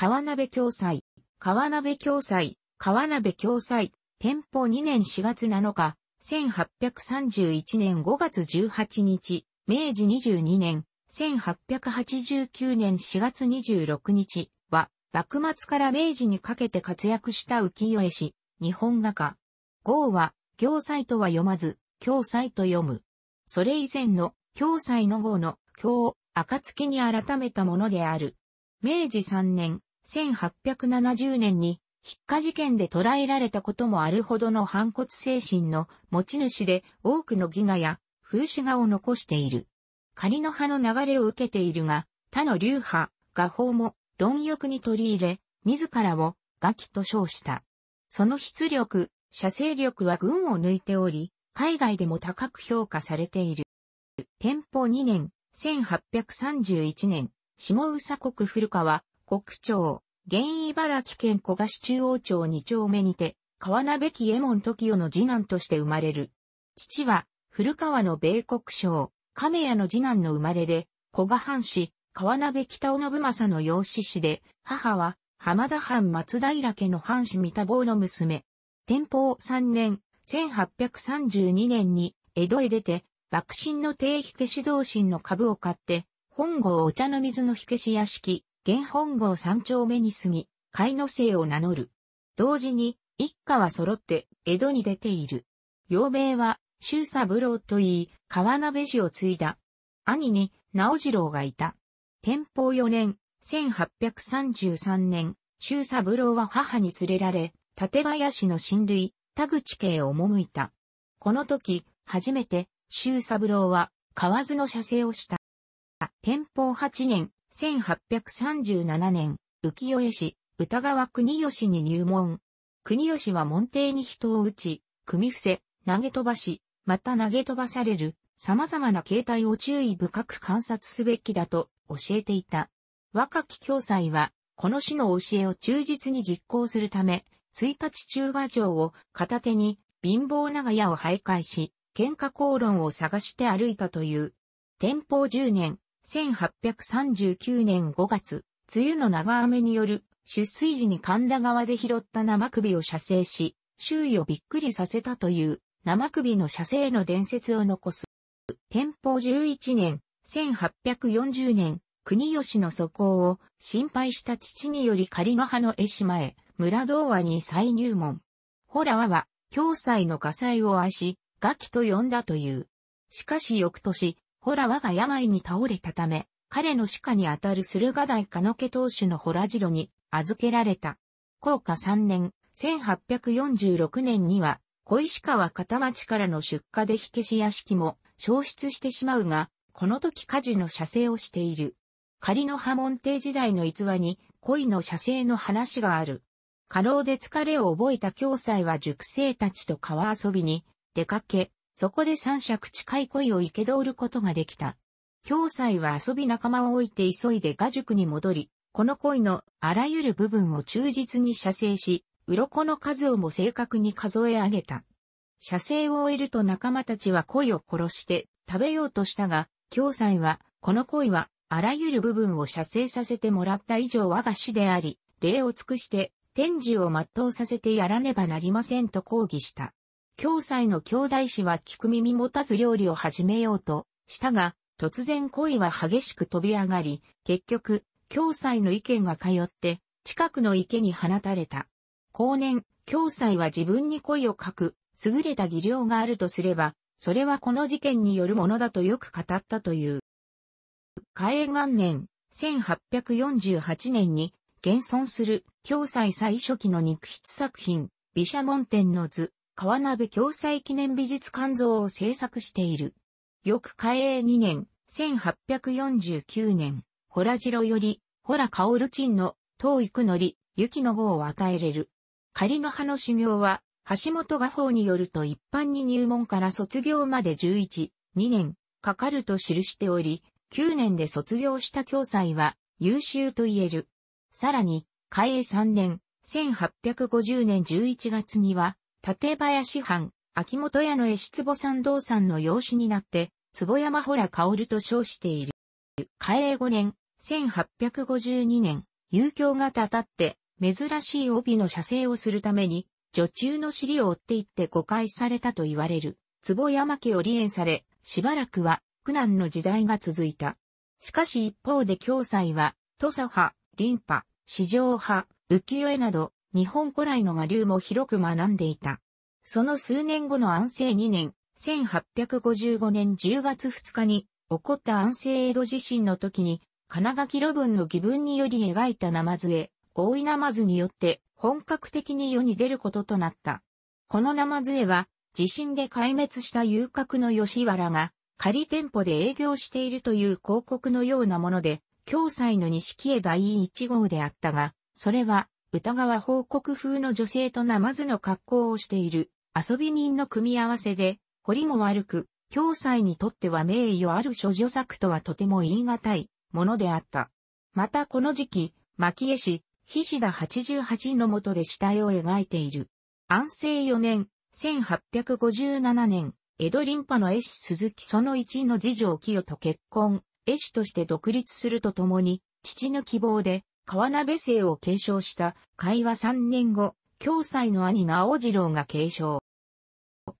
川鍋共済、川鍋共済、川鍋共済、店舗2年4月7日、1831年5月18日、明治22年、1889年4月26日は、幕末から明治にかけて活躍した浮世絵師、日本画家。号は、行祭とは読まず、教祭と読む。それ以前の、教祭の号の、教を、暁に改めたものである。明治3年、1870年に、筆火事件で捕らえられたこともあるほどの反骨精神の持ち主で多くのギガや風刺画を残している。仮の葉の流れを受けているが、他の流派、画法も貪欲に取り入れ、自らを画キと称した。その出力、写生力は群を抜いており、海外でも高く評価されている。天保2年、1831年、下宇佐国古川、国庁、現茨城県小賀市中央町二丁目にて、川鍋木右衛門時代の次男として生まれる。父は、古川の米国省、亀屋の次男の生まれで、小賀藩士、川鍋北尾信正の養子氏で、母は、浜田藩松平家の藩士三田坊の娘。天保3年、1832年に、江戸へ出て、幕臣の低火消し同心の株を買って、本郷お茶の水の火消し屋敷、現本郷三丁目に住み、海の姓を名乗る。同時に、一家は揃って江戸に出ている。幼名は、周三郎といい、川鍋氏を継いだ。兄に、直次郎がいた。天保四年、1833年、周三郎は母に連れられ、館林の親類、田口家へ赴いた。この時、初めて、周三郎は、河津の写生をした。天保八年、1837年、浮世絵師、歌川国吉に入門。国吉は門弟に人を打ち、組伏せ、投げ飛ばし、また投げ飛ばされる、様々な形態を注意深く観察すべきだと教えていた。若き教祭は、この詩の教えを忠実に実行するため、1日中画城を片手に貧乏長屋を徘徊し、喧嘩口論を探して歩いたという。天保10年、1839年5月、梅雨の長雨による出水時に神田川で拾った生首を射精し、周囲をびっくりさせたという生首の射精の伝説を残す。天保11年、1840年、国吉の素行を心配した父により仮の葉の絵島へ、村童話に再入門。ホラワは、教祭の火災を愛し、ガキと呼んだという。しかし翌年、ホラ我が病に倒れたため、彼の歯科にあたる駿河台かの家当主のホラジロに預けられた。降下3年、1846年には、小石川片町からの出荷で火消し屋敷も消失してしまうが、この時火事の写生をしている。仮の波紋帝時代の逸話に恋の写生の話がある。過労で疲れを覚えた教祭は熟生たちと川遊びに出かけ、そこで三尺近い恋を生け通ることができた。教祭は遊び仲間を置いて急いで画塾に戻り、この恋のあらゆる部分を忠実に写生し、鱗の数をも正確に数え上げた。写生を終えると仲間たちは恋を殺して食べようとしたが、教祭は、この恋はあらゆる部分を写生させてもらった以上我が死であり、礼を尽くして、天寿を全うさせてやらねばなりませんと抗議した。京斎の兄弟子は聞く耳持たず料理を始めようとしたが、突然恋は激しく飛び上がり、結局、京斎の意見が通って、近くの池に放たれた。後年、京斎は自分に恋を書く、優れた技量があるとすれば、それはこの事件によるものだとよく語ったという。嘉永元年、1848年に、現存する、京斎最初期の肉筆作品、毘沙門天の図、川鍋共済記念美術館像を制作している。翌開永2年、1849年、ホラジロより、ホラカオルチンの、遠いくのり、雪の号を与えれる。仮の葉の修行は、橋本画法によると一般に入門から卒業まで11、2年、かかると記しており、9年で卒業した教済は優秀と言える。さらに、開永3年、1850年11月には、立林藩、秋元屋の師坪参道さんの養子になって、坪山ほら薫と称している。嘉永5年、1852年、遊興がたたって、珍しい帯の写生をするために、女中の尻を追っていって誤解されたと言われる。坪山家を離縁され、しばらくは苦難の時代が続いた。しかし一方で共済は、土佐派、林派、市場派、浮世絵など、日本古来の画流も広く学んでいた。その数年後の安政2年、1855年10月2日に起こった安政江戸地震の時に、金垣路文の義文により描いた生図絵、大井生図によって本格的に世に出ることとなった。この生図絵は、地震で壊滅した遊郭の吉原が、仮店舗で営業しているという広告のようなもので、京西の錦絵第1号であったが、それは、歌川報告風の女性とナマズの格好をしている遊び人の組み合わせで、彫りも悪く、教祭にとっては名誉ある諸女作とはとても言い難いものであった。またこの時期、牧江氏、菱田88の下で死体を描いている。安政4年、1857年、江戸林波の絵師鈴木その一の次女清と結婚、絵師として独立するとともに、父の希望で、川鍋姓を継承した会話三年後、教祭の兄直次郎が継承。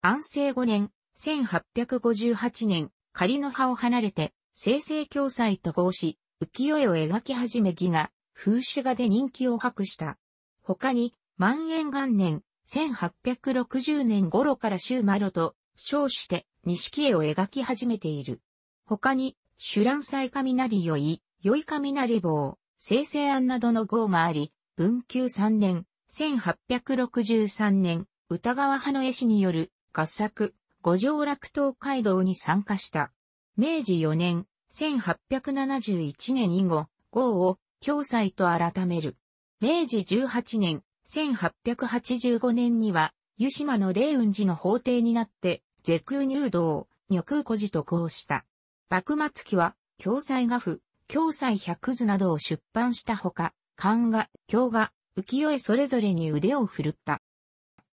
安政五年、1858年、仮の葉を離れて、生成教祭と合し、浮世絵を描き始め儀が、風刺画で人気を博した。他に、万円元年、1860年頃から周麻呂と称して、錦絵を描き始めている。他に、修乱祭雷酔い、酔い雷棒、生成案などの号もあり、文久3年、1863年、歌川派の絵師による合作、五条楽東街道に参加した。明治4年、1871年以後、号を共済と改める。明治18年、1885年には、湯島の霊雲寺の法廷になって、絶空入道、女空古寺と号した。幕末期は、共済画府、教祭百図などを出版したほか、漢画、京画、浮世絵それぞれに腕を振るった。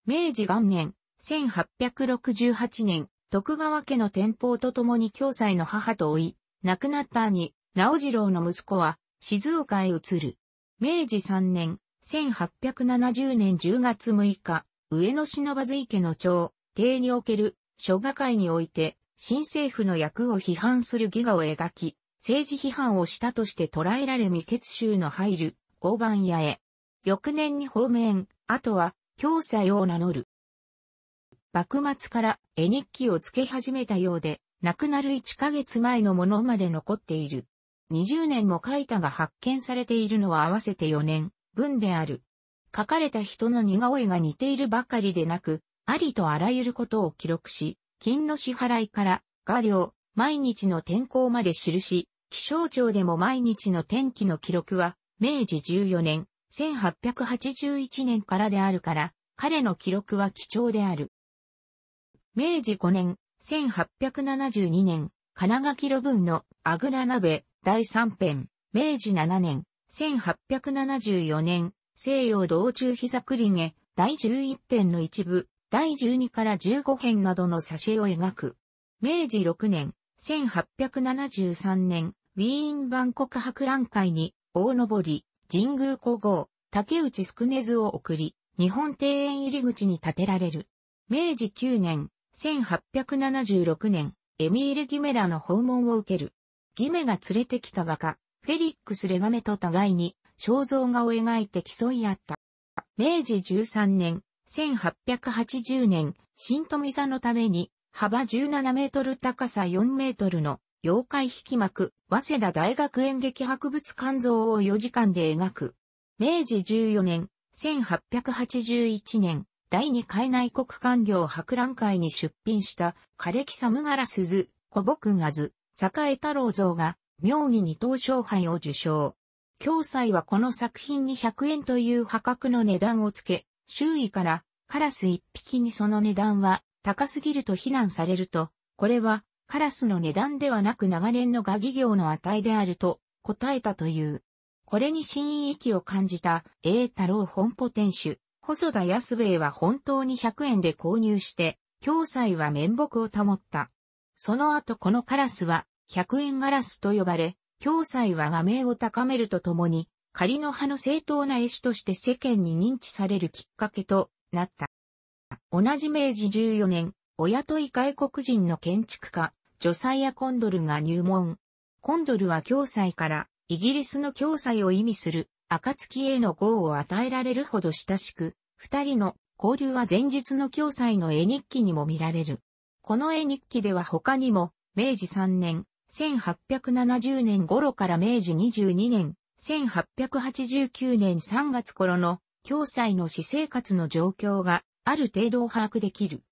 明治元年、1868年、徳川家の天保と共に教祭の母と追い、亡くなった兄、直次郎の息子は、静岡へ移る。明治3年、1870年10月6日、上野忍ばず池の町、邸における、書画会において、新政府の役を批判する戯画を描き、政治批判をしたとして捕らえられ未決集の入る、大番屋へ。翌年に方面、あとは、教済を名乗る。幕末から絵日記をつけ始めたようで、亡くなる1ヶ月前のものまで残っている。20年も書いたが発見されているのは合わせて4年、分である。書かれた人の似顔絵が似ているばかりでなく、ありとあらゆることを記録し、金の支払いから、画料、毎日の天候まで記し、気象庁でも毎日の天気の記録は、明治14年、1881年からであるから、彼の記録は貴重である。明治5年、1872年、金垣路文のあぐら鍋第3編、明治7年、1874年、西洋道中膝繰りげ第11編の一部、第12から15編などの挿絵を描く。明治6年、1873年、ウィーン万国博覧会に、大登り、神宮古豪、竹内宿根を送り、日本庭園入り口に建てられる。明治9年、1876年、エミール・ギメラの訪問を受ける。ギメが連れてきた画家、フェリックス・レガメと互いに肖像画を描いて競い合った。明治13年、1880年、新富座のために幅17メートル高さ4メートルの妖怪引幕、早稲田大学演劇博物館像を4時間で描く。明治14年、1881年、第2海内国官業博覧会に出品した、枯れ木寒ガラ鈴、小木ガズ、栄太郎像が、妙義二等賞杯を受賞。教祭はこの作品に100円という破格の値段をつけ、周囲からカラス1匹にその値段は高すぎると非難されると、これはカラスの値段ではなく長年の画技業の値であると答えたという。これに新意気を感じた栄太郎本舗店主、細田安兵衛は本当に100円で購入して、教済は面目を保った。その後このカラスは100円ガラスと呼ばれ、教済は画面を高めるとともに、仮の葉の正当な絵師として世間に認知されるきっかけとなった。同じ明治14年、お雇い外国人の建築家、ジョサイア・コンドルが入門。コンドルは教祭からイギリスの教祭を意味する暁への号を与えられるほど親しく、二人の交流は前日の教祭の絵日記にも見られる。この絵日記では他にも、明治3年、1870年頃から明治22年、1889年3月頃の、教祭の私生活の状況がある程度を把握できる。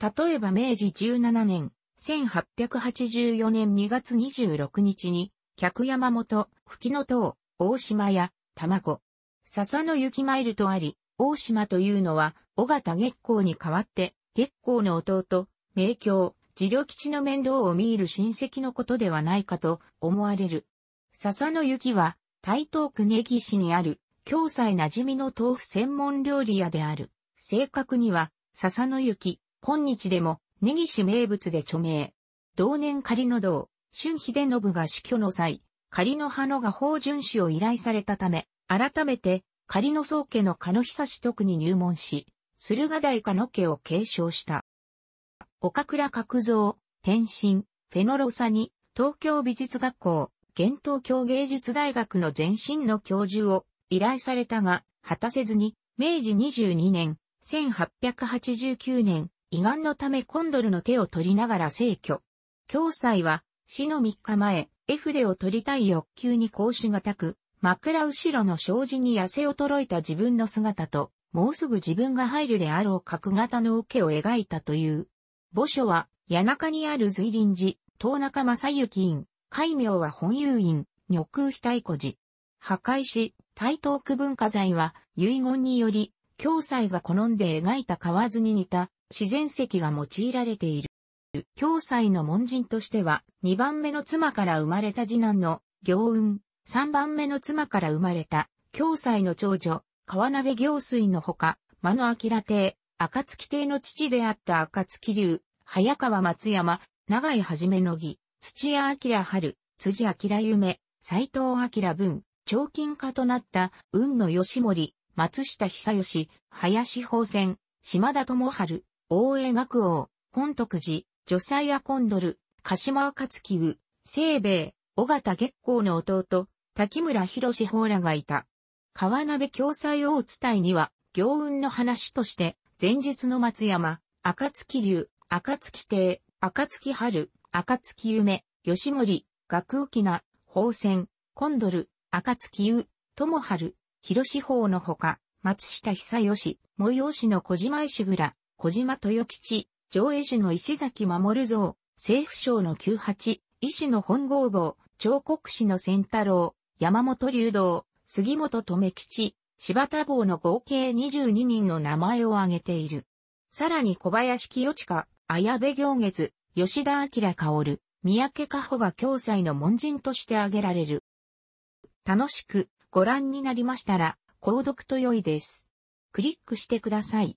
例えば明治17年、1884年2月26日に、客山本、吹きの塔、大島や、卵。笹の雪マイルとあり、大島というのは、尾形月光に代わって、月光の弟、名教、療基地の面倒を見入る親戚のことではないかと思われる。笹の雪は、台東区根岸にある、京西馴染みの豆腐専門料理屋である。正確には、笹の雪、今日でも根岸名物で著名。同年仮の道、春秀信が死去の際、仮の葉のが法順守を依頼されたため、改めて、仮の宗家の加野久志徳に入門し、駿河台加野家を継承した。岡倉角蔵、天心、フェノロサに、東京美術学校、現東京芸術大学の前身の教授を依頼されたが、果たせずに、明治22年、1889年、胃がんのためコンドルの手を取りながら逝去。教祭は、死の3日前、絵筆を取りたい欲求に格子がたく、枕後ろの障子に痩せ衰えた自分の姿と、もうすぐ自分が入るであろう角型の桶を描いたという。墓所は、谷中にある随林寺、東中正幸院、海名は本遊院、女空非太古寺。破壊し、台東区文化財は、遺言により、教祭が好んで描いた河津に似た自然石が用いられている。教祭の門人としては、2番目の妻から生まれた次男の行運、3番目の妻から生まれた教祭の長女、川鍋行水のほか、間野明帝、暁帝の父であった暁流、早川松山、長井はじめの儀、土屋明春、辻明夢、斎藤明文、長金家となった雲野義盛、松下久義、林宝泉、島田智春、大江学王、本徳寺、女祭屋、コンドル、鹿島赤月部、清兵衛、尾形月光の弟、滝村博士法らがいた。川鍋共済王伝いには、行運の話として、前述の松山、赤月流、赤月帝、赤月春、赤月夢、吉森、学浮名、宝船、コンドル、赤月湯、友春、広志法のほか、松下久吉、催しの小島石倉、小島豊吉、上絵師の石崎守造、政府省の九八、医師の本郷坊、彫刻師の千太郎、山本流道、杉本留吉、柴田坊の合計22人の名前を挙げている。さらに小林清近、綾部行月、吉田明薫、三宅加穂が教祭の門人として挙げられる。楽しくご覧になりましたら、購読と良いです。クリックしてください。